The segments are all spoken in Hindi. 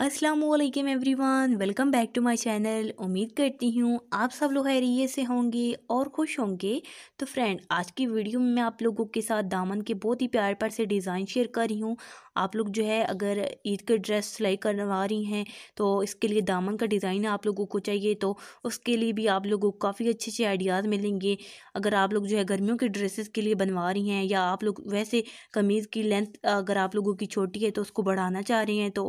अस्सलाम वालेकुम everyone welcome back to my channel उम्मीद करती हूँ आप सब लोग हैरियत से होंगे और खुश होंगे तो फ्रेंड आज की वीडियो में मैं आप लोगों के साथ दामन के बहुत ही प्यार पर से डिज़ाइन शेयर कर रही हूँ आप लोग जो है अगर ईद के ड्रेस सिलाई करवा रही हैं तो इसके लिए दामन का डिज़ाइन आप लोगों को चाहिए तो उसके लिए भी आप लोगों को काफ़ी अच्छे अच्छे आइडियाज़ मिलेंगे अगर आप लोग जो है गर्मियों के ड्रेसेस के लिए बनवा रही हैं या आप लोग वैसे कमीज़ की लेंथ अगर आप लोगों की छोटी है तो उसको बढ़ाना चाह रही हैं तो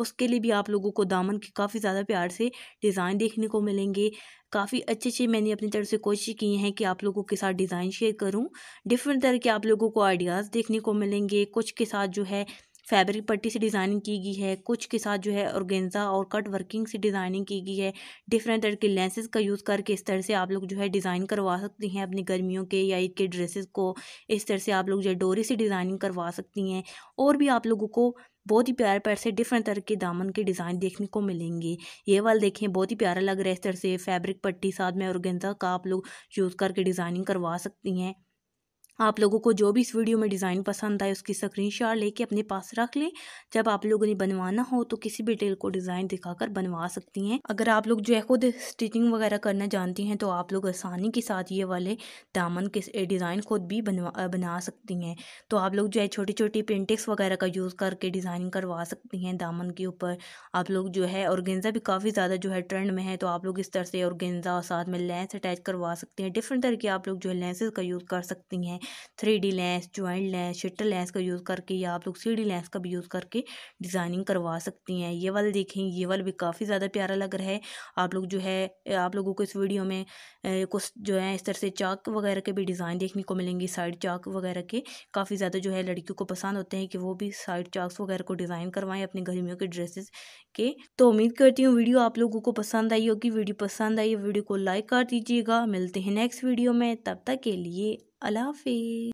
उसके लिए भी आप लोगों को दामन के काफ़ी ज़्यादा प्यार से डिज़ाइन देखने को मिलेंगे काफ़ी अच्छे अच्छे मैंने अपनी तरफ से कोशिश की है कि आप लोगों के साथ डिज़ाइन शेयर करूँ डिफरेंट तरह के आप लोगों को आइडियाज़ देखने को मिलेंगे कुछ के साथ जो है फैब्रिक पट्टी से डिज़ाइनिंग की गई है कुछ के साथ जो है ऑर्गेन्जा और कट वर्किंग से डिज़ाइनिंग की गई है डिफरेंट तरह के लेंसेज का यूज़ करके इस तरह से आप लोग जो है डिज़ाइन करवा सकती हैं अपनी गर्मियों के या ईद के ड्रेसेस को इस तरह से आप लोग जो है डोरी से डिज़ाइनिंग करवा सकती हैं और भी आप लोगों को बहुत ही प्यारे प्यार से डिफरेंट तरह के दामन के डिज़ाइन देखने को मिलेंगे ये वाल देखें बहुत ही प्यारा लग रहा है इस तरह से फैब्रिक पट्टी साथ में और का आप लोग यूज़ करके डिज़ाइनिंग करवा सकती हैं आप लोगों को जो भी इस वीडियो में डिज़ाइन पसंद आए उसकी स्क्रीन शॉट लेके अपने पास रख लें जब आप लोगों ने बनवाना हो तो किसी भी टेल को डिज़ाइन दिखाकर बनवा सकती हैं अगर आप लोग जो है खुद स्टिचिंग वगैरह करना जानती हैं तो आप लोग आसानी के साथ ये वाले दामन के डिज़ाइन खुद भी बनवा बना सकती हैं तो आप लोग जो है छोटी छोटी पेंटिक्स वगैरह का यूज़ करके डिज़ाइनिंग करवा सकती हैं दामन के ऊपर आप लोग जो है औरगेंजा भी काफ़ी ज़्यादा जो है ट्रेंड में है तो आप लोग इस तरह से औरगेंजा और साथ में लेंस अटैच करवा सकते हैं डिफरेंट तरह के आप लोग जो है लेंसेज का यूज़ कर सकती हैं three D lens joint lens shutter lens का यूज़ करके या आप लोग सी डी लेंस का भी यूज़ करके डिज़ाइनिंग करवा सकती हैं ये वाला देखें ये वाला भी काफ़ी ज़्यादा प्यारा लग रहा है आप लोग जो है आप लोगों को इस वीडियो में कुछ जो है इस तरह से चाक वगैरह के भी डिज़ाइन देखने को मिलेंगे साइड चाक वगैरह के काफ़ी ज़्यादा जो है लड़कियों को पसंद होते हैं कि वो भी साइड चाक्स वगैरह को डिज़ाइन करवाएं अपने गर्मियों के ड्रेसेस के तो उम्मीद करती हूँ वीडियो आप लोगों को पसंद आई होगी वीडियो पसंद आई वीडियो को लाइक कर दीजिएगा मिलते हैं नेक्स्ट वीडियो में तब तक के लिए अलाफी